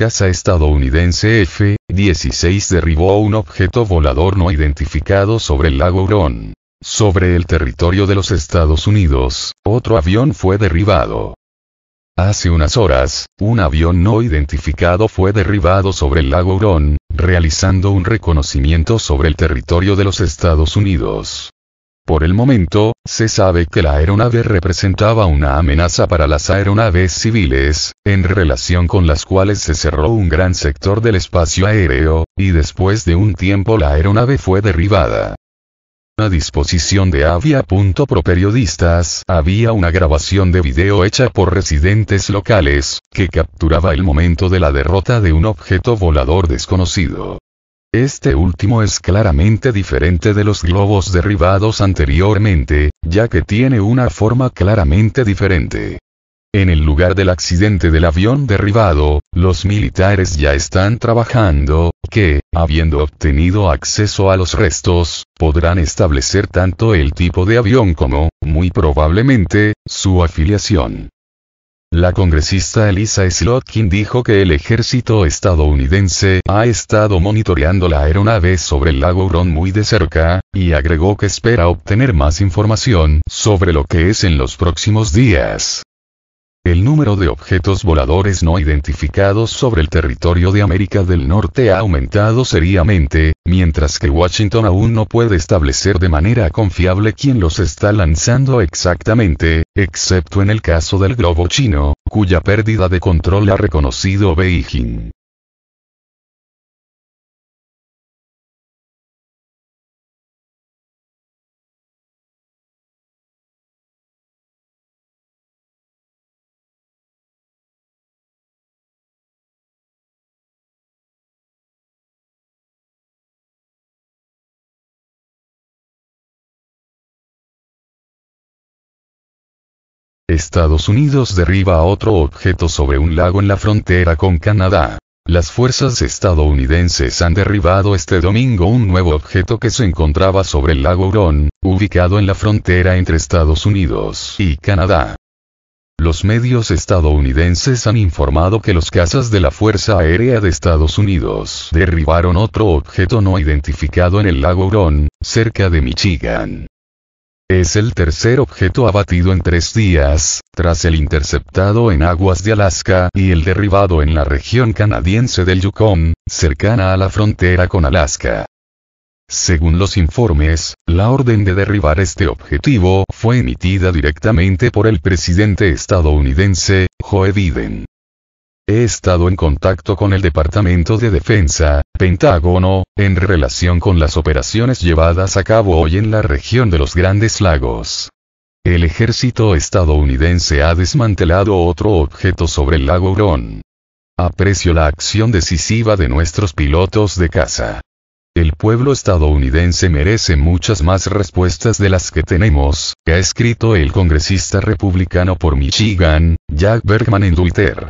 Casa estadounidense F-16 derribó un objeto volador no identificado sobre el lago Hurón. Sobre el territorio de los Estados Unidos, otro avión fue derribado. Hace unas horas, un avión no identificado fue derribado sobre el lago Hurón, realizando un reconocimiento sobre el territorio de los Estados Unidos. Por el momento, se sabe que la aeronave representaba una amenaza para las aeronaves civiles, en relación con las cuales se cerró un gran sector del espacio aéreo, y después de un tiempo la aeronave fue derribada. A disposición de periodistas había una grabación de video hecha por residentes locales, que capturaba el momento de la derrota de un objeto volador desconocido. Este último es claramente diferente de los globos derribados anteriormente, ya que tiene una forma claramente diferente. En el lugar del accidente del avión derribado, los militares ya están trabajando, que, habiendo obtenido acceso a los restos, podrán establecer tanto el tipo de avión como, muy probablemente, su afiliación. La congresista Elisa Slotkin dijo que el ejército estadounidense ha estado monitoreando la aeronave sobre el lago Huron muy de cerca, y agregó que espera obtener más información sobre lo que es en los próximos días. El número de objetos voladores no identificados sobre el territorio de América del Norte ha aumentado seriamente, mientras que Washington aún no puede establecer de manera confiable quién los está lanzando exactamente, excepto en el caso del globo chino, cuya pérdida de control ha reconocido Beijing. Estados Unidos derriba otro objeto sobre un lago en la frontera con Canadá. Las fuerzas estadounidenses han derribado este domingo un nuevo objeto que se encontraba sobre el lago Hurón, ubicado en la frontera entre Estados Unidos y Canadá. Los medios estadounidenses han informado que los cazas de la Fuerza Aérea de Estados Unidos derribaron otro objeto no identificado en el lago Hurón, cerca de Michigan. Es el tercer objeto abatido en tres días, tras el interceptado en aguas de Alaska y el derribado en la región canadiense del Yukon, cercana a la frontera con Alaska. Según los informes, la orden de derribar este objetivo fue emitida directamente por el presidente estadounidense, Joe Biden. He estado en contacto con el Departamento de Defensa, Pentágono, en relación con las operaciones llevadas a cabo hoy en la región de los Grandes Lagos. El ejército estadounidense ha desmantelado otro objeto sobre el lago Grón. Aprecio la acción decisiva de nuestros pilotos de caza. El pueblo estadounidense merece muchas más respuestas de las que tenemos, ha escrito el congresista republicano por Michigan, Jack Bergman en Twitter.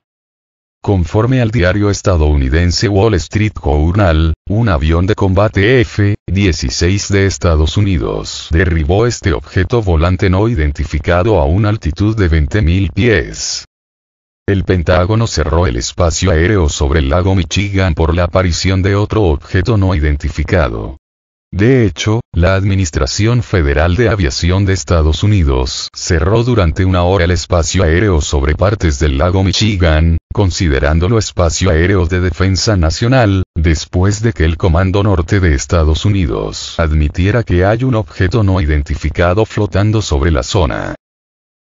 Conforme al diario estadounidense Wall Street Journal, un avión de combate F-16 de Estados Unidos derribó este objeto volante no identificado a una altitud de 20.000 pies. El Pentágono cerró el espacio aéreo sobre el lago Michigan por la aparición de otro objeto no identificado. De hecho, la Administración Federal de Aviación de Estados Unidos cerró durante una hora el espacio aéreo sobre partes del lago Michigan, considerándolo espacio aéreo de defensa nacional, después de que el Comando Norte de Estados Unidos admitiera que hay un objeto no identificado flotando sobre la zona.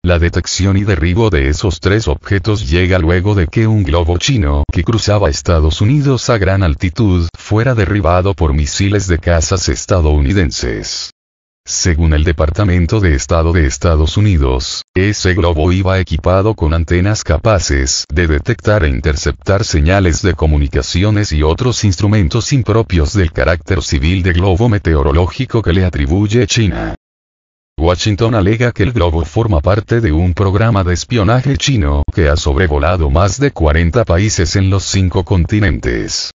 La detección y derribo de esos tres objetos llega luego de que un globo chino que cruzaba Estados Unidos a gran altitud fuera derribado por misiles de cazas estadounidenses. Según el Departamento de Estado de Estados Unidos, ese globo iba equipado con antenas capaces de detectar e interceptar señales de comunicaciones y otros instrumentos impropios del carácter civil de globo meteorológico que le atribuye China. Washington alega que el globo forma parte de un programa de espionaje chino que ha sobrevolado más de 40 países en los cinco continentes.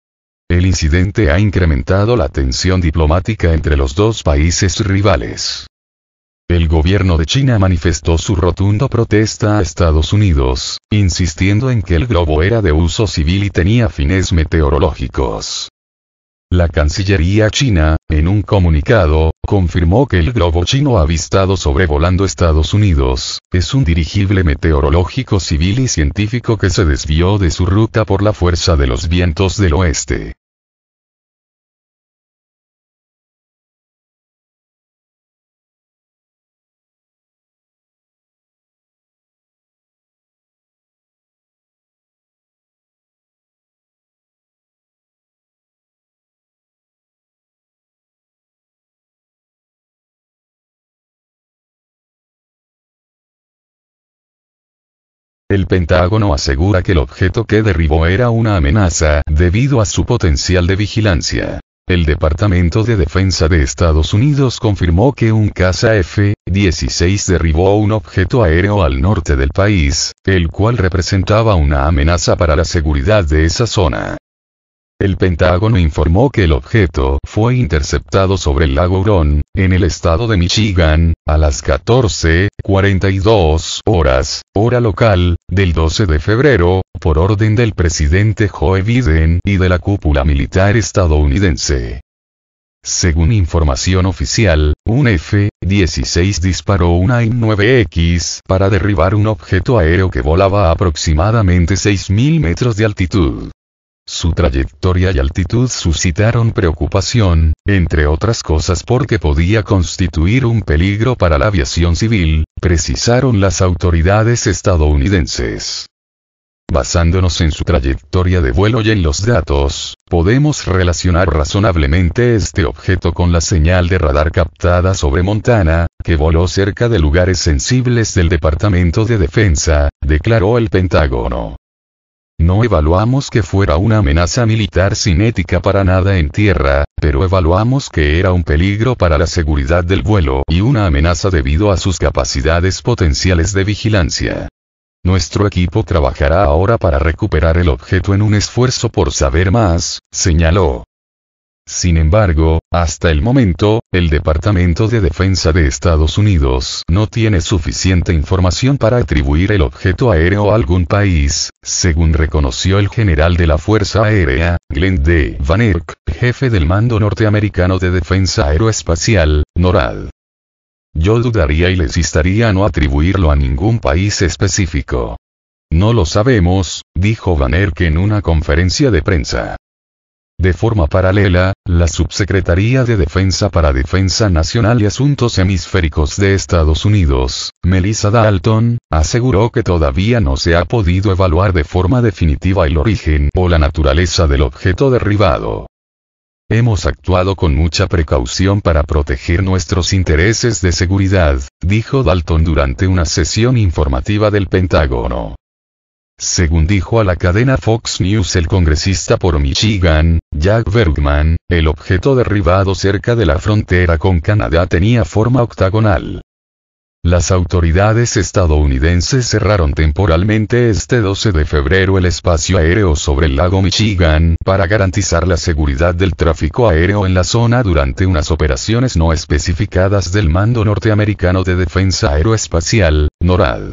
El incidente ha incrementado la tensión diplomática entre los dos países rivales. El gobierno de China manifestó su rotundo protesta a Estados Unidos, insistiendo en que el globo era de uso civil y tenía fines meteorológicos. La Cancillería china, en un comunicado, confirmó que el globo chino avistado sobrevolando Estados Unidos, es un dirigible meteorológico civil y científico que se desvió de su ruta por la fuerza de los vientos del oeste. El Pentágono asegura que el objeto que derribó era una amenaza debido a su potencial de vigilancia. El Departamento de Defensa de Estados Unidos confirmó que un caza F-16 derribó un objeto aéreo al norte del país, el cual representaba una amenaza para la seguridad de esa zona. El Pentágono informó que el objeto fue interceptado sobre el lago Huron, en el estado de Michigan, a las 14:42 horas, hora local, del 12 de febrero, por orden del presidente Joe Biden y de la cúpula militar estadounidense. Según información oficial, un F-16 disparó una m 9 x para derribar un objeto aéreo que volaba a aproximadamente 6.000 metros de altitud. Su trayectoria y altitud suscitaron preocupación, entre otras cosas porque podía constituir un peligro para la aviación civil, precisaron las autoridades estadounidenses. Basándonos en su trayectoria de vuelo y en los datos, podemos relacionar razonablemente este objeto con la señal de radar captada sobre Montana, que voló cerca de lugares sensibles del Departamento de Defensa, declaró el Pentágono. No evaluamos que fuera una amenaza militar cinética para nada en tierra, pero evaluamos que era un peligro para la seguridad del vuelo y una amenaza debido a sus capacidades potenciales de vigilancia. Nuestro equipo trabajará ahora para recuperar el objeto en un esfuerzo por saber más, señaló. Sin embargo, hasta el momento, el Departamento de Defensa de Estados Unidos no tiene suficiente información para atribuir el objeto aéreo a algún país, según reconoció el general de la Fuerza Aérea, Glenn D. Van jefe del Mando Norteamericano de Defensa Aeroespacial, NORAD. Yo dudaría y les instaría a no atribuirlo a ningún país específico. No lo sabemos, dijo Van en una conferencia de prensa. De forma paralela, la Subsecretaría de Defensa para Defensa Nacional y Asuntos Hemisféricos de Estados Unidos, Melissa Dalton, aseguró que todavía no se ha podido evaluar de forma definitiva el origen o la naturaleza del objeto derribado. Hemos actuado con mucha precaución para proteger nuestros intereses de seguridad, dijo Dalton durante una sesión informativa del Pentágono. Según dijo a la cadena Fox News el congresista por Michigan, Jack Bergman, el objeto derribado cerca de la frontera con Canadá tenía forma octagonal. Las autoridades estadounidenses cerraron temporalmente este 12 de febrero el espacio aéreo sobre el lago Michigan para garantizar la seguridad del tráfico aéreo en la zona durante unas operaciones no especificadas del Mando Norteamericano de Defensa Aeroespacial, NORAD.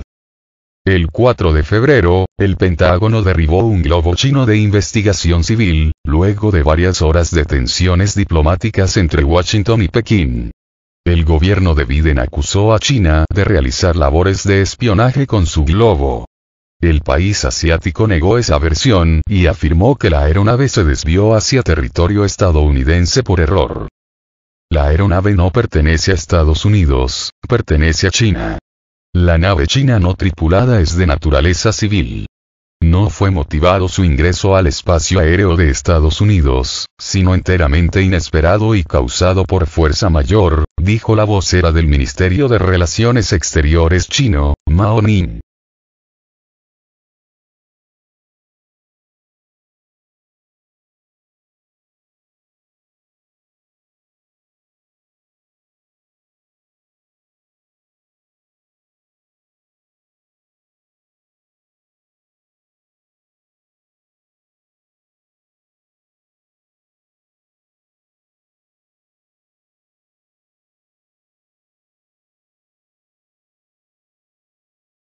El 4 de febrero, el Pentágono derribó un globo chino de investigación civil, luego de varias horas de tensiones diplomáticas entre Washington y Pekín. El gobierno de Biden acusó a China de realizar labores de espionaje con su globo. El país asiático negó esa versión, y afirmó que la aeronave se desvió hacia territorio estadounidense por error. La aeronave no pertenece a Estados Unidos, pertenece a China. La nave china no tripulada es de naturaleza civil. No fue motivado su ingreso al espacio aéreo de Estados Unidos, sino enteramente inesperado y causado por fuerza mayor, dijo la vocera del Ministerio de Relaciones Exteriores chino, Mao Ning.